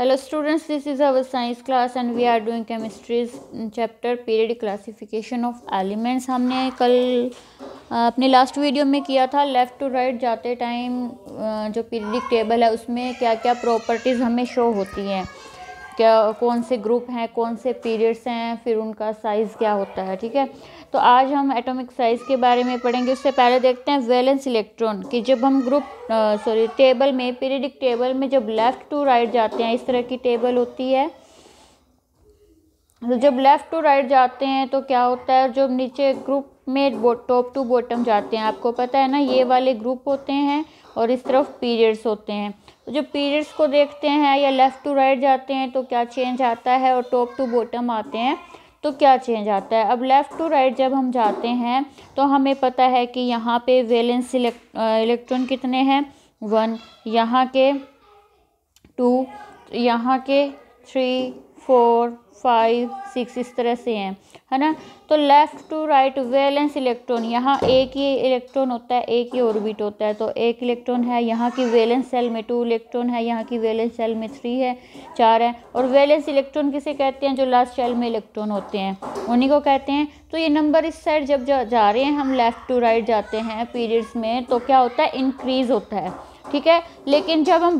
hello students this is our science class and we are doing chemistry's chapter period classification of elements हमने कल अपने last video में किया था left to right जाते time जो पीरियडिक टेबल है उसमें क्या क्या प्रॉपर्टीज़ हमें शो होती हैं क्या कौन से ग्रुप हैं कौन से पीरियड्स हैं फिर उनका साइज़ क्या होता है ठीक है तो आज हम एटॉमिक साइज़ के बारे में पढ़ेंगे उससे पहले देखते हैं वैलेंस इलेक्ट्रॉन कि जब हम ग्रुप सॉरी टेबल में पीरियडिक टेबल में जब लेफ़्ट टू राइट जाते हैं इस तरह की टेबल होती है तो जब लेफ़्ट टू राइट जाते हैं तो क्या होता है जब नीचे ग्रुप में टॉप टू बॉटम जाते हैं आपको पता है ना ये वाले ग्रुप होते हैं और इस तरफ पीरियड्स होते हैं तो जब पीरियड्स को देखते हैं या लेफ़्ट टू राइट जाते हैं तो क्या चेंज आता है और टॉप टू बॉटम आते हैं तो क्या चेंज आता है अब लेफ़्ट टू राइट जब हम जाते हैं तो हमें पता है कि यहाँ पे वेलेंस इलेक्ट्रॉन कितने हैं वन यहाँ के टू यहाँ के थ्री फोर फाइव सिक्स इस तरह से हैं है ना तो left to right valence electron यहाँ एक ही इलेक्ट्रॉन होता है एक ही ऑर्बिट होता है तो एक इलेक्ट्रॉन है यहाँ की वैलेंस सेल में टू इलेक्ट्रॉन है यहाँ की वैलेंस सेल में थ्री है चार है और वैलेंस इलेक्ट्रॉन किसे कहते हैं जो लास्ट सेल में इलेक्ट्रॉन होते हैं उन्हीं को कहते हैं तो ये नंबर इस साइड जब जा, जा रहे हैं हम लेफ़्ट टू राइट जाते हैं पीरियड्स में तो क्या होता है इंक्रीज़ होता है ठीक है लेकिन जब हम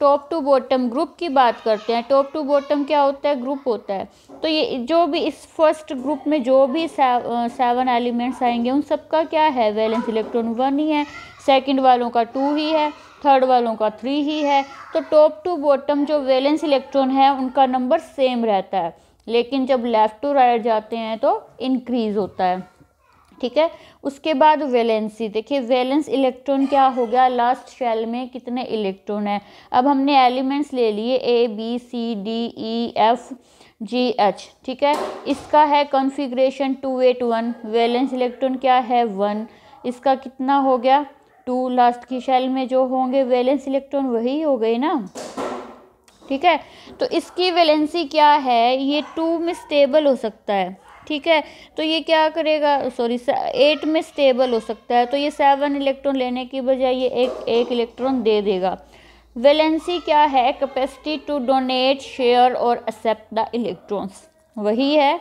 टॉप टू बॉटम ग्रुप की बात करते हैं टॉप टू बॉटम क्या होता है ग्रुप होता है तो ये जो भी इस फर्स्ट ग्रुप में जो भी सेवन एलिमेंट्स आएंगे उन सबका क्या है वैलेंस इलेक्ट्रॉन वन ही है सेकंड वालों का टू ही है थर्ड वालों का थ्री ही है तो टॉप टू बॉटम जो वैलेंस इलेक्ट्रॉन है उनका नंबर सेम रहता है लेकिन जब लेफ़्ट टू राइट जाते हैं तो इनक्रीज़ होता है ठीक है उसके बाद वैलेंसी देखिए वैलेंस इलेक्ट्रॉन क्या हो गया लास्ट शेल में कितने इलेक्ट्रॉन है अब हमने एलिमेंट्स ले लिए A B C D E F G H ठीक है इसका है configuration two eight one valence electron क्या है वन इसका कितना हो गया टू लास्ट की शेल में जो होंगे वैलेंस इलेक्ट्रॉन वही हो गए ना ठीक है तो इसकी वैलेंसी क्या है ये टू में स्टेबल हो सकता है ठीक है तो ये क्या करेगा सॉरी एट में स्टेबल हो सकता है तो ये सेवन इलेक्ट्रॉन लेने की बजाय ये एक एक इलेक्ट्रॉन दे देगा वेलेंसी क्या है कैपेसिटी टू डोनेट शेयर और एक्सेप्ट द इलेक्ट्रॉन्स वही है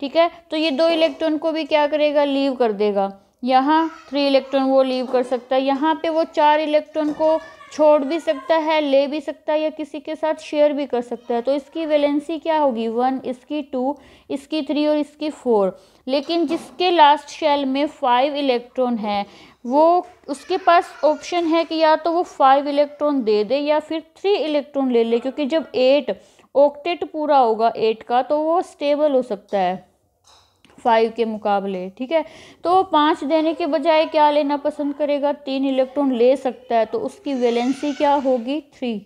ठीक है तो ये दो इलेक्ट्रॉन को भी क्या करेगा लीव कर देगा यहाँ थ्री इलेक्ट्रॉन वो लीव कर सकता है यहाँ पे वो चार इलेक्ट्रॉन को छोड़ भी सकता है ले भी सकता है या किसी के साथ शेयर भी कर सकता है तो इसकी वैलेंसी क्या होगी वन इसकी टू इसकी थ्री और इसकी फोर लेकिन जिसके लास्ट शेल में फाइव इलेक्ट्रॉन है वो उसके पास ऑप्शन है कि या तो वो फाइव इलेक्ट्रॉन दे दे या फिर थ्री इलेक्ट्रॉन ले ले क्योंकि जब एट ऑक्टेट पूरा होगा एट का तो वो स्टेबल हो सकता है फाइव के मुकाबले ठीक है तो पाँच देने के बजाय क्या लेना पसंद करेगा तीन इलेक्ट्रॉन ले सकता है तो उसकी वैलेंसी क्या होगी थ्री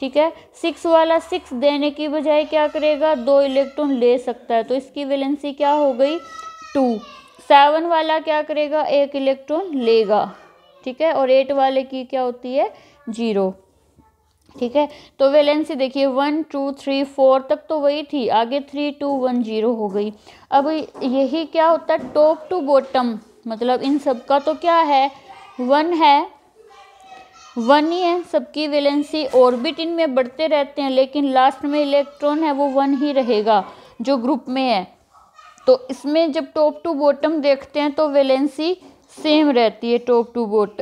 ठीक है सिक्स वाला सिक्स देने की बजाय क्या करेगा दो इलेक्ट्रॉन ले सकता है तो इसकी वैलेंसी क्या हो गई टू सेवन वाला क्या करेगा एक इलेक्ट्रॉन लेगा ठीक है और एट वाले की क्या होती है जीरो ठीक है तो वैलेंसी देखिए वन टू थ्री फोर तक तो वही थी आगे थ्री टू वन जीरो हो गई अब यही क्या होता है टॉप टू बॉटम मतलब इन सब का तो क्या है वन है वन ही है सबकी वैलेंसी ऑर्बिट इनमें बढ़ते रहते हैं लेकिन लास्ट में इलेक्ट्रॉन है वो वन ही रहेगा जो ग्रुप में है तो इसमें जब टॉप टू बॉटम देखते हैं तो वैलेंसी सेम रहती है टॉप टू बोट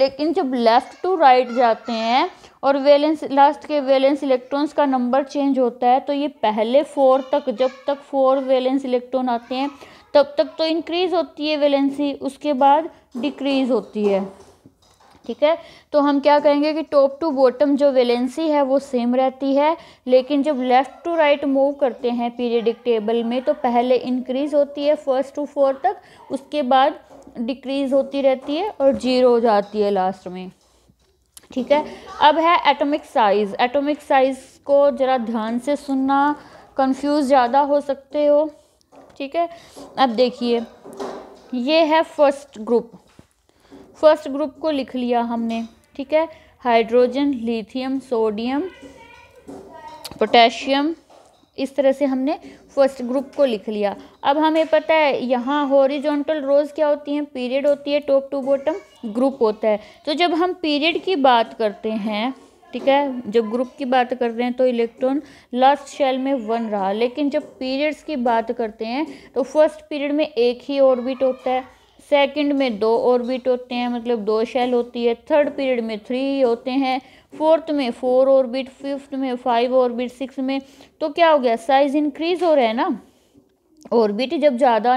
लेकिन जब लेफ़्ट टू राइट जाते हैं और वैलेंस लास्ट के वैलेंस इलेक्ट्रॉन्स का नंबर चेंज होता है तो ये पहले फोर तक जब तक फोर वैलेंस इलेक्ट्रॉन आते हैं तब तक तो इंक्रीज़ होती है वैलेंसी उसके बाद डिक्रीज़ होती है ठीक है तो हम क्या करेंगे कि टॉप टू बॉटम जो वैलेंसी है वो सेम रहती है लेकिन जब लेफ़्ट टू राइट मूव करते हैं पीरियडिक टेबल में तो पहले इंक्रीज़ होती है फर्स्ट टू फोर तक उसके बाद डिक्रीज़ होती रहती है और जीरो हो जाती है लास्ट में ठीक है अब है एटॉमिक साइज़ एटॉमिक साइज़ को ज़रा ध्यान से सुनना कंफ्यूज ज़्यादा हो सकते हो ठीक है अब देखिए ये है फर्स्ट ग्रुप फर्स्ट ग्रुप को लिख लिया हमने ठीक है हाइड्रोजन लिथियम सोडियम पोटेशियम इस तरह से हमने फर्स्ट ग्रुप को लिख लिया अब हमें पता है यहाँ हॉरिजॉन्टल रोज़ क्या होती हैं पीरियड होती है टॉप टू बॉटम ग्रुप होता है तो जब हम पीरियड की बात करते हैं ठीक है जब ग्रुप की बात कर रहे हैं तो इलेक्ट्रॉन लास्ट शेल में वन रहा लेकिन जब पीरियड्स की बात करते हैं तो फर्स्ट पीरियड में एक ही ऑर्बिट होता है सेकंड में दो ऑर्बिट होते हैं मतलब दो शेल होती है थर्ड पीरियड में थ्री होते हैं फोर्थ में फोर ऑर्बिट फिफ्थ में फाइव ऑर्बिट सिक्स में तो क्या हो गया साइज इंक्रीज हो रहा है ना ऑर्बिट जब ज़्यादा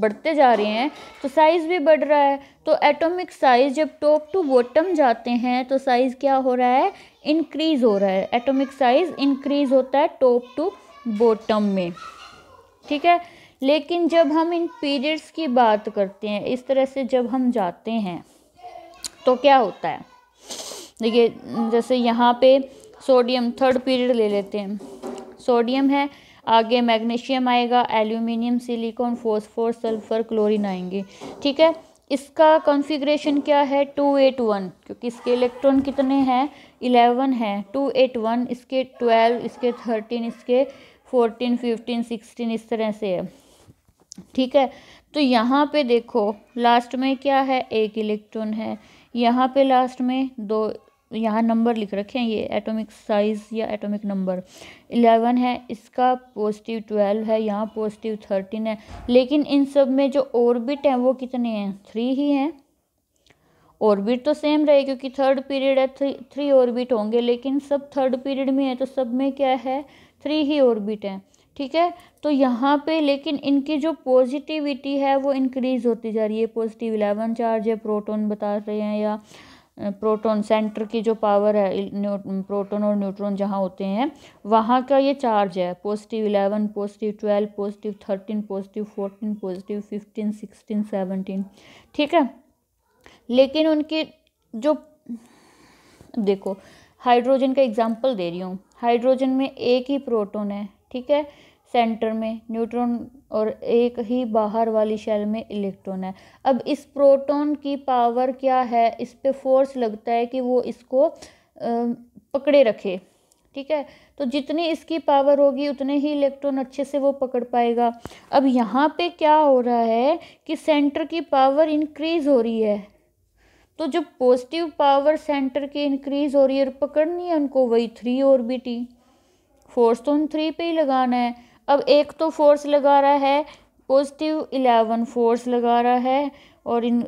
बढ़ते जा रहे हैं तो साइज़ भी बढ़ रहा है तो एटॉमिक साइज़ जब टॉप टू बॉटम जाते हैं तो साइज़ क्या हो रहा है इंक्रीज़ हो रहा है एटॉमिक साइज़ इंक्रीज़ होता है टॉप टू बॉटम में ठीक है लेकिन जब हम इन पीरियड्स की बात करते हैं इस तरह से जब हम जाते हैं तो क्या होता है देखिए जैसे यहाँ पे सोडियम थर्ड पीरियड ले लेते हैं सोडियम है आगे मैग्नीशियम आएगा aluminium silicon phosphorus sulphur chlorine आएंगे ठीक है इसका कॉन्फ़िगरेशन क्या है टू एट वन क्योंकि इसके इलेक्ट्रॉन कितने हैं इलेवन हैं टू एट वन इसके ट्वेल्व इसके थर्टीन इसके फोर्टीन फिफ्टीन सिक्सटीन इस तरह से है ठीक है तो यहाँ पे देखो लास्ट में क्या है एक इलेक्ट्रॉन है यहाँ पे लास्ट में दो यहाँ नंबर लिख रखे हैं ये एटॉमिक साइज़ या एटॉमिक नंबर इलेवन है इसका पॉजिटिव ट्वेल्व है यहाँ पॉजिटिव थर्टीन है लेकिन इन सब में जो ऑर्बिट हैं वो कितने हैं थ्री ही हैं ऑर्बिट तो सेम रहे क्योंकि थर्ड पीरियड है थ्री थ्री ऑर्बिट होंगे लेकिन सब थर्ड पीरियड में है तो सब में क्या है थ्री ही ऑर्बिट हैं ठीक है तो यहाँ पे लेकिन इनकी जो पॉजिटिविटी है वो इंक्रीज होती जा रही है पॉजिटिव इलेवन चार्ज है प्रोटोन बता रहे हैं या प्रोटॉन सेंटर की जो पावर है प्रोटॉन और न्यूट्रॉन जहाँ होते हैं वहाँ का ये चार्ज है positive eleven positive twelve positive thirteen positive fourteen positive fifteen sixteen seventeen ठीक है लेकिन उनके जो देखो हाइड्रोजन का एग्जाम्पल दे रही हूँ हाइड्रोजन में एक ही प्रोटोन है ठीक है सेंटर में न्यूट्रॉन और एक ही बाहर वाली शेल में इलेक्ट्रॉन है अब इस प्रोटॉन की पावर क्या है इस पर फोर्स लगता है कि वो इसको पकड़े रखे ठीक है तो जितनी इसकी पावर होगी उतने ही इलेक्ट्रॉन अच्छे से वो पकड़ पाएगा अब यहाँ पे क्या हो रहा है कि सेंटर की पावर इंक्रीज हो रही है तो जब पॉजिटिव पावर सेंटर की इंक्रीज हो रही है और पकड़नी है उनको वही थ्री और बी टी फोर्स तो उन थ्री पे ही लगाना है अब एक तो फोर्स लगा रहा है पॉजिटिव इलेवन फोर्स लगा रहा है और इन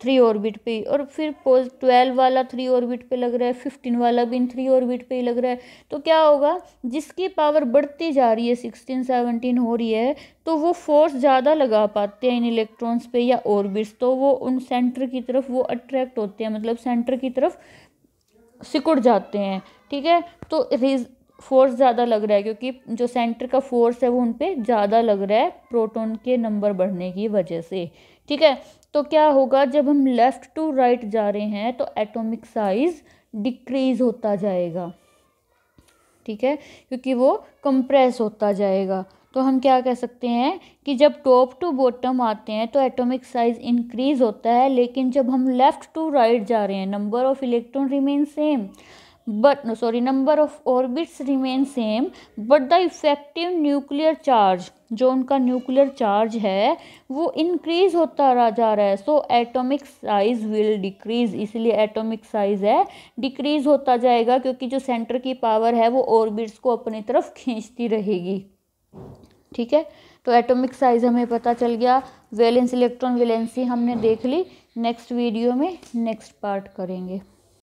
थ्री ऑर्बिट पे और फिर पोज ट्वेल्व वाला थ्री ऑर्बिट पे लग रहा है फिफ्टीन वाला भी इन थ्री ऑर्बिट पे ही लग रहा है तो क्या होगा जिसकी पावर बढ़ती जा रही है सिक्सटीन सेवनटीन हो रही है तो वो फोर्स ज़्यादा लगा पाते हैं इन इलेक्ट्रॉन्स पे या ऑर्बिट्स तो वो उन सेंटर की तरफ वो अट्रैक्ट होते हैं मतलब सेंटर की तरफ सिकुड़ जाते हैं ठीक है तो फोर्स ज़्यादा लग रहा है क्योंकि जो सेंटर का फोर्स है वो उन पर ज़्यादा लग रहा है प्रोटोन के नंबर बढ़ने की वजह से ठीक है तो क्या होगा जब हम लेफ़्ट टू राइट जा रहे हैं तो एटॉमिक साइज़ डिक्रीज़ होता जाएगा ठीक है क्योंकि वो कंप्रेस होता जाएगा तो हम क्या कह सकते हैं कि जब टॉप टू बॉटम आते हैं तो एटॉमिक साइज इंक्रीज होता है लेकिन जब हम लेफ़्ट टू राइट जा रहे हैं number of electron remain same but no sorry number of orbits remain same but the effective nuclear charge जो उनका न्यूक्लियर चार्ज है वो इंक्रीज होता रह जा रहा है so atomic size will decrease इसलिए एटॉमिक साइज़ है डिक्रीज होता जाएगा क्योंकि जो सेंटर की पावर है वो ऑर्बिट्स को अपनी तरफ खींचती रहेगी ठीक है तो एटॉमिक साइज़ हमें पता चल गया वैलेंस इलेक्ट्रॉन वैलेंसी हमने देख ली नेक्स्ट वीडियो में नेक्स्ट पार्ट करेंगे